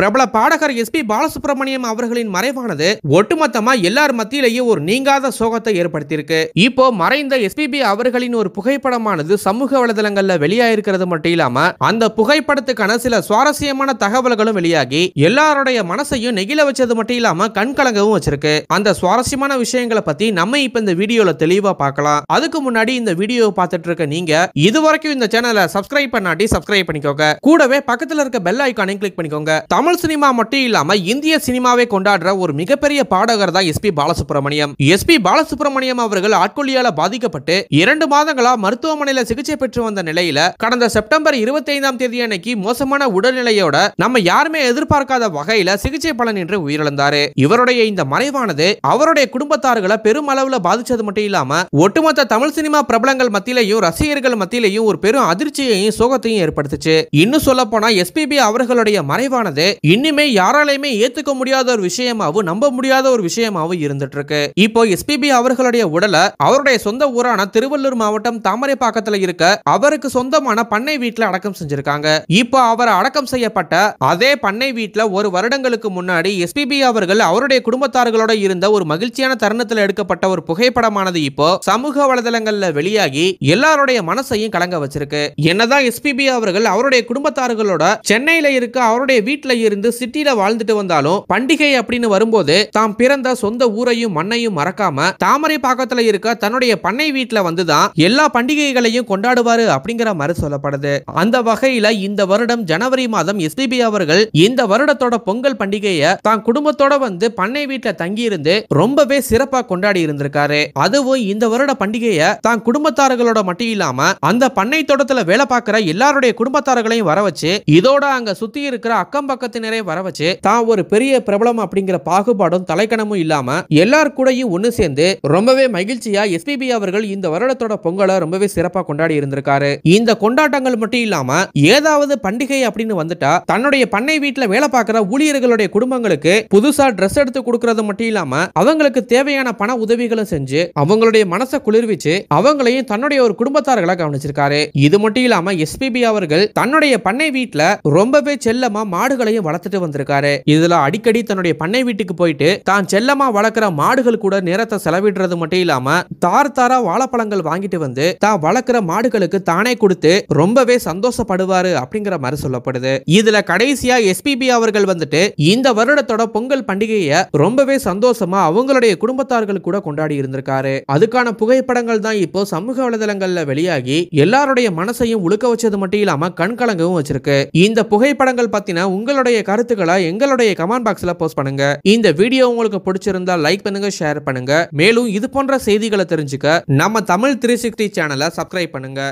பிரபல பாடகர் S P Balasubramaniam அவர்களின் மறைவானது ஒட்டுமொத்தமா எல்லார் மத்தியிலேயே ஒரு நீங்காத சோகத்தை ஏற்படுத்தியிருக்கு இப்போ மறைந்த எஸ்பிபி அவர்களின் ஒரு புகைப்படமானது சமூக வலைதளங்கள்ல வெளியாயிருக்கிறது மட்டும் இல்லாம அந்த புகைப்படத்துக்கான சில சுவாரஸ்யமான தகவல்களும் வெளியாகி எல்லாருடைய மனசையும் நெகிழ வச்சது மட்டும் இல்லாம கண்கலங்கவும் வச்சிருக்கு அந்த சுவாரஸ்யமான விஷயங்களை பத்தி நம்ம இப்ப இந்த வீடியோல தெளிவா பார்க்கலாம் அதுக்கு முன்னாடி இந்த வீடியோவை பார்த்துட்டு இருக்க நீங்க இதுவரைக்கும் இந்த சேனலை சப்ஸ்கிரைப் பண்ணாட்டி சப்ஸ்கிரைப் பண்ணிக்கோங்க கூடவே பக்கத்துல இருக்க பெல் ஐக்கானையும் கிளிக் பண்ணிக்கோங்க தமிழ் தமிழ் சினிமா மட்டும் இல்லாம இந்திய சினிமாவை கொண்டாடுற ஒரு மிகப்பெரிய பாடகர் தான் S P Balasubrahmanyam S P Balasubrahmanyam அவர்கள் ஆட்கொள்ளியால பாதிக்கப்பட்டு இரண்டு மாதங்களா மருத்துவமனையில சிகிச்சை பெற்று வந்த நிலையில கடந்த செப்டம்பர் இருபத்தி ஐந்தாம் தேதி அன்னைக்கு மோசமான உடல்நிலையோட நம்ம யாருமே எதிர்பார்க்காத வகையில சிகிச்சை பலன் என்று உயிரிழந்தாரு இவருடைய இந்த மறைவானது அவருடைய குடும்பத்தார்களை பெரும் அளவுல பாதிச்சது மட்டும் இல்லாம ஒட்டுமொத்த தமிழ் சினிமா பிரபலங்கள் மத்தியிலையும் ரசிகர்கள் மத்தியிலையும் ஒரு பெரும் அதிர்ச்சியையும் சோகத்தையும் ஏற்படுத்துச்சு இன்னும் சொல்ல போனா எஸ்பிபி அவர்களுடைய மறைவானது இன்னுமே யாராலையுமே ஏத்துக்க முடியாத ஒரு விஷயமாவும் நம்ப முடியாத ஒரு விஷயமாவும் இருந்துட்டு இருக்கு இப்போ எஸ்பிபி அவர்களுடைய உடலை அவருடைய சொந்த ஊரான திருவள்ளூர் மாவட்டம் தாமரைப்பாக்கத்துல இருக்க அவருக்கு சொந்தமான பண்ணை வீட்டுல அடக்கம் செஞ்சிருக்காங்க இப்போ அவர் அடக்கம் செய்யப்பட்ட அதே பண்ணை வீட்டுல ஒரு வருடங்களுக்கு முன்னாடி எஸ்பிபி அவர்கள் அவருடைய குடும்பத்தார்களோட இருந்த ஒரு மகிழ்ச்சியான தருணத்தில் எடுக்கப்பட்ட ஒரு புகைப்படமானது இப்போ சமூக வலைதளங்கள்ல வெளியாகி எல்லாருடைய மனசையும் கலங்க வச்சிருக்கு என்னதான் எஸ்பிபி அவர்கள் அவருடைய குடும்பத்தார்களோட சென்னையில இருக்க அவருடைய வீட்டுல இருந்து சிட்டில வாழ்ந்துட்டு வந்தாலும் பண்டிகை அப்படின்னு வரும்போது தாம் பிறந்த சொந்த ஊரையும் மண்ணையும் மறக்காம தாமரை பாக்கத்துல இருக்க தன்னுடைய பண்ணை வீட்டுல வந்துதான் எல்லா பண்டிகைகளையும் கொண்டாடுவாரு அப்படிங்கிற மாதிரி சொல்லப்படுது அந்த வகையில இந்த வருடம் ஜனவரி மாதம் எஸ்பிபி அவர்கள் இந்த வருடத்தோட பொங்கல் பண்டிகையை தான் குடும்பத்தோட வந்து பண்ணை வீட்டுல தங்கி இருந்து ரொம்பவே சிறப்பா கொண்டாடி இருந்திருக்காரு அதுவும் இந்த வருட பண்டிகையை தான் குடும்பத்தார்களோட மட்டும் இல்லாம அந்த பண்ணை தோட்டத்துல வேலை பார்க்கிற எல்லாருடைய குடும்பத்தார்களையும் வர வச்சு இதோட அங்க சுத்தி இருக்கிற அக்கம் பக்கத்து உலகத்தினரே வர வச்சு தான் ஒரு பெரிய பிரபலம் அப்படிங்கிற பாகுபாடும் தலைக்கணமும் இல்லாம எல்லார் கூடயும் ஒன்னு சேர்ந்து ரொம்பவே மகிழ்ச்சியா எஸ்பிபி அவர்கள் இந்த வருடத்தோட பொங்கலை ரொம்பவே சிறப்பா கொண்டாடி இருந்திருக்காரு இந்த கொண்டாட்டங்கள் மட்டும் இல்லாம ஏதாவது பண்டிகை அப்படின்னு வந்துட்டா தன்னுடைய பண்ணை வீட்டுல வேலை பார்க்கிற ஊழியர்களுடைய குடும்பங்களுக்கு புதுசா டிரெஸ் எடுத்து கொடுக்கறது மட்டும் இல்லாம அவங்களுக்கு தேவையான பண உதவிகளும் செஞ்சு அவங்களுடைய மனசை குளிர்விச்சு அவங்களையும் தன்னுடைய ஒரு குடும்பத்தார்களை கவனிச்சிருக்காரு இது மட்டும் இல்லாம எஸ்பிபி அவர்கள் தன்னுடைய பண்ணை வீட்டுல ரொம்பவே செல்லமா மாடுகளையும் மாடுகளையும் வளர்த்துட்டு வந்திருக்காரு இதுல அடிக்கடி தன்னுடைய பண்ணை வீட்டுக்கு போயிட்டு தான் செல்லமா வளர்க்குற மாடுகள் கூட நேரத்தை செலவிடுறது மட்டும் இல்லாம தார் தாரா வாழைப்பழங்கள் வாங்கிட்டு வந்து தான் வளர்க்குற மாடுகளுக்கு தானே கொடுத்து ரொம்பவே சந்தோஷப்படுவாரு அப்படிங்கிற மாதிரி சொல்லப்படுது இதுல கடைசியா எஸ்பிபி அவர்கள் வந்துட்டு இந்த வருடத்தோட பொங்கல் பண்டிகையை ரொம்பவே சந்தோஷமா அவங்களுடைய குடும்பத்தார்கள் கூட கொண்டாடி இருந்திருக்காரு அதுக்கான புகைப்படங்கள் தான் இப்போ சமூக வலைதளங்கள்ல வெளியாகி எல்லாருடைய மனசையும் உழுக்க வச்சது மட்டும் இல்லாம கண்கலங்கவும் வச்சிருக்கு இந்த புகைப்படங்கள் பத்தின உங்களுடைய உங்களுடைய கருத்துக்களை எங்களுடைய கமெண்ட் பாக்ஸ்ல போஸ்ட் பண்ணுங்க இந்த வீடியோ உங்களுக்கு பிடிச்சிருந்தா லைக் பண்ணுங்க ஷேர் பண்ணுங்க மேலும் இது போன்ற செய்திகளை தெரிஞ்சுக்க நம்ம தமிழ் த்ரீ சிக்ஸ்டி சேனலை சப்ஸ்கிரைப் பண்ணுங்க